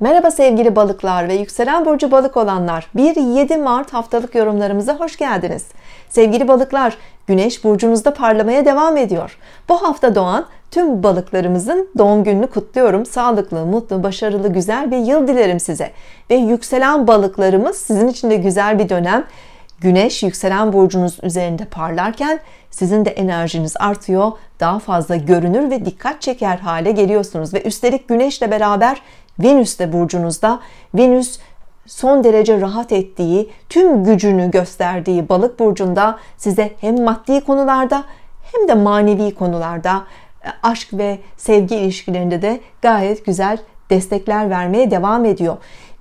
Merhaba sevgili balıklar ve yükselen burcu balık olanlar. 1-7 Mart haftalık yorumlarımıza hoş geldiniz. Sevgili balıklar, güneş burcunuzda parlamaya devam ediyor. Bu hafta doğan tüm balıklarımızın doğum gününü kutluyorum. Sağlıklı, mutlu, başarılı, güzel bir yıl dilerim size. Ve yükselen balıklarımız sizin için de güzel bir dönem. Güneş yükselen burcunuz üzerinde parlarken sizin de enerjiniz artıyor. Daha fazla görünür ve dikkat çeker hale geliyorsunuz ve üstelik güneşle beraber Venüs de burcunuzda. Venüs son derece rahat ettiği, tüm gücünü gösterdiği balık burcunda size hem maddi konularda hem de manevi konularda e, aşk ve sevgi ilişkilerinde de gayet güzel destekler vermeye devam ediyor.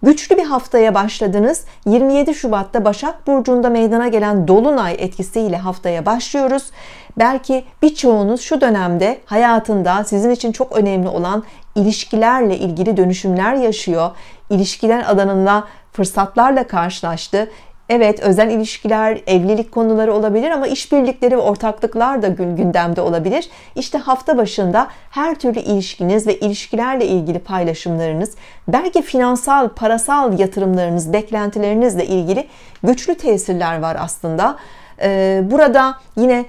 Güçlü bir haftaya başladınız. 27 Şubat'ta Başak Burcu'nda meydana gelen Dolunay etkisiyle haftaya başlıyoruz. Belki birçoğunuz şu dönemde hayatında sizin için çok önemli olan ilişkilerle ilgili dönüşümler yaşıyor. İlişkiler alanında fırsatlarla karşılaştı. Evet özel ilişkiler, evlilik konuları olabilir ama işbirlikleri ve ortaklıklar da gün gündemde olabilir. İşte hafta başında her türlü ilişkiniz ve ilişkilerle ilgili paylaşımlarınız, belki finansal, parasal yatırımlarınız, beklentilerinizle ilgili güçlü tesirler var aslında. Ee, burada yine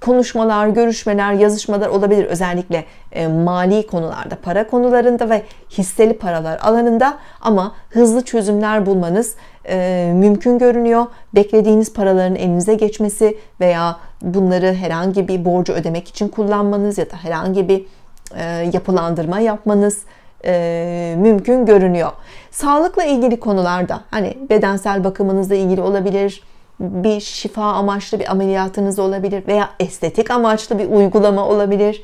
konuşmalar, görüşmeler, yazışmalar olabilir. Özellikle e, mali konularda, para konularında ve hisseli paralar alanında ama hızlı çözümler bulmanız e, mümkün görünüyor. Beklediğiniz paraların elinize geçmesi veya bunları herhangi bir borcu ödemek için kullanmanız ya da herhangi bir e, yapılandırma yapmanız e, mümkün görünüyor. Sağlıkla ilgili konularda hani bedensel bakımınızla ilgili olabilir, bir şifa amaçlı bir ameliyatınız olabilir veya estetik amaçlı bir uygulama olabilir.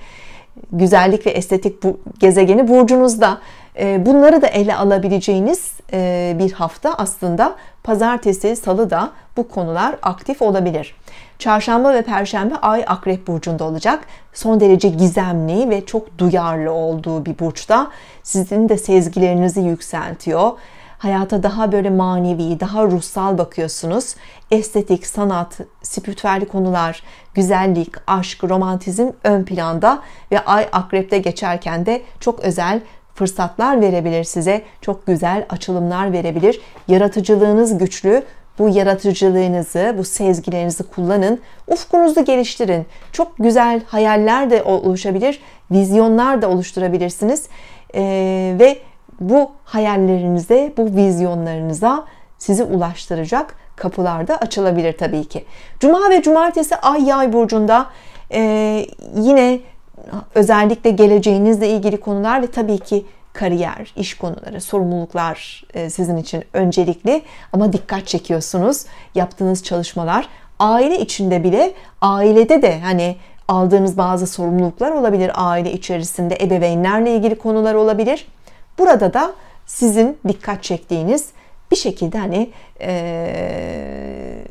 Güzellik ve estetik bu, gezegeni burcunuzda. Ee, bunları da ele alabileceğiniz e, bir hafta aslında pazartesi, salı da bu konular aktif olabilir. Çarşamba ve perşembe ay akrep burcunda olacak. Son derece gizemli ve çok duyarlı olduğu bir burçta sizin de sezgilerinizi yükseltiyor Hayata daha böyle manevi, daha ruhsal bakıyorsunuz. Estetik, sanat, spiritüel konular, güzellik, aşk, romantizm ön planda ve ay akrepte geçerken de çok özel fırsatlar verebilir size. Çok güzel açılımlar verebilir. Yaratıcılığınız güçlü, bu yaratıcılığınızı, bu sezgilerinizi kullanın. Ufkunuzu geliştirin. Çok güzel hayaller de oluşabilir, vizyonlar da oluşturabilirsiniz. Ee, ve bu hayallerinize, bu vizyonlarınıza sizi ulaştıracak kapılar da açılabilir tabii ki. Cuma ve cumartesi ay yay burcunda e, yine özellikle geleceğinizle ilgili konular ve tabii ki kariyer, iş konuları, sorumluluklar e, sizin için öncelikli ama dikkat çekiyorsunuz. Yaptığınız çalışmalar aile içinde bile ailede de hani aldığınız bazı sorumluluklar olabilir aile içerisinde ebeveynlerle ilgili konular olabilir Burada da sizin dikkat çektiğiniz bir şekilde hani e,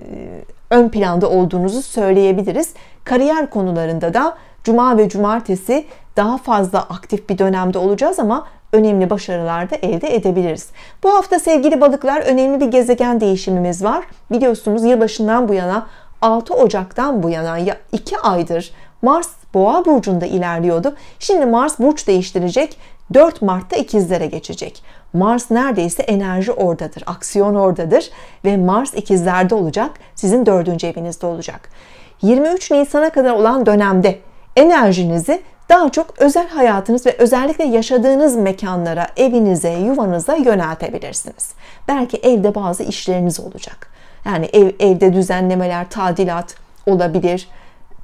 ön planda olduğunuzu söyleyebiliriz. Kariyer konularında da cuma ve cumartesi daha fazla aktif bir dönemde olacağız ama önemli başarılar da elde edebiliriz. Bu hafta sevgili balıklar önemli bir gezegen değişimimiz var. Biliyorsunuz yılbaşından bu yana 6 Ocak'tan bu yana 2 aydır Mars Boğa burcunda ilerliyordu. Şimdi Mars burç değiştirecek 4 Mart'ta ikizlere geçecek. Mars neredeyse enerji oradadır, aksiyon oradadır ve Mars ikizlerde olacak, sizin dördüncü evinizde olacak. 23 Nisan'a kadar olan dönemde enerjinizi daha çok özel hayatınız ve özellikle yaşadığınız mekanlara, evinize, yuvanıza yöneltebilirsiniz. Belki evde bazı işleriniz olacak. Yani ev, evde düzenlemeler, tadilat olabilir.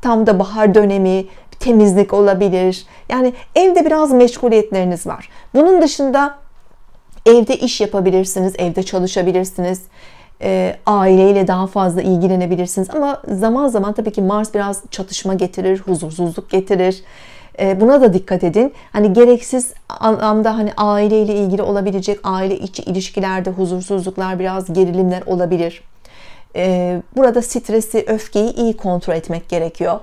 Tam da bahar dönemi, temizlik olabilir. Yani evde biraz meşguliyetleriniz var. Bunun dışında evde iş yapabilirsiniz, evde çalışabilirsiniz. Ee, aileyle daha fazla ilgilenebilirsiniz. Ama zaman zaman tabii ki Mars biraz çatışma getirir, huzursuzluk getirir. Ee, buna da dikkat edin. Hani gereksiz anlamda hani aileyle ilgili olabilecek aile içi ilişkilerde huzursuzluklar, biraz gerilimler olabilir. Ee, burada stresi, öfkeyi iyi kontrol etmek gerekiyor.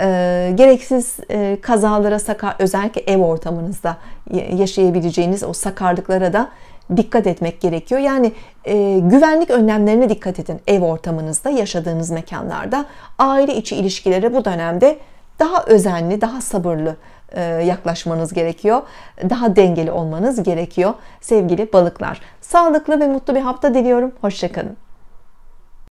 Ee, gereksiz e, kazalara, sakar, özellikle ev ortamınızda yaşayabileceğiniz o sakarlıklara da dikkat etmek gerekiyor. Yani e, güvenlik önlemlerine dikkat edin ev ortamınızda, yaşadığınız mekanlarda. Aile içi ilişkilere bu dönemde daha özenli, daha sabırlı e, yaklaşmanız gerekiyor. Daha dengeli olmanız gerekiyor sevgili balıklar. Sağlıklı ve mutlu bir hafta diliyorum. Hoşçakalın.